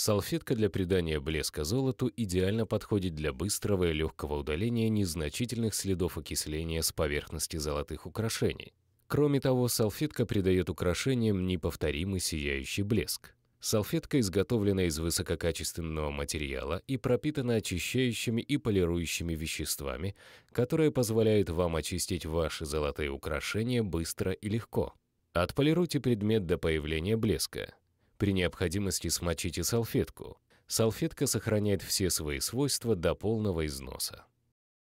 Салфетка для придания блеска золоту идеально подходит для быстрого и легкого удаления незначительных следов окисления с поверхности золотых украшений. Кроме того, салфетка придает украшениям неповторимый сияющий блеск. Салфетка изготовлена из высококачественного материала и пропитана очищающими и полирующими веществами, которые позволяют вам очистить ваши золотые украшения быстро и легко. Отполируйте предмет до появления блеска. При необходимости смочите салфетку. Салфетка сохраняет все свои свойства до полного износа.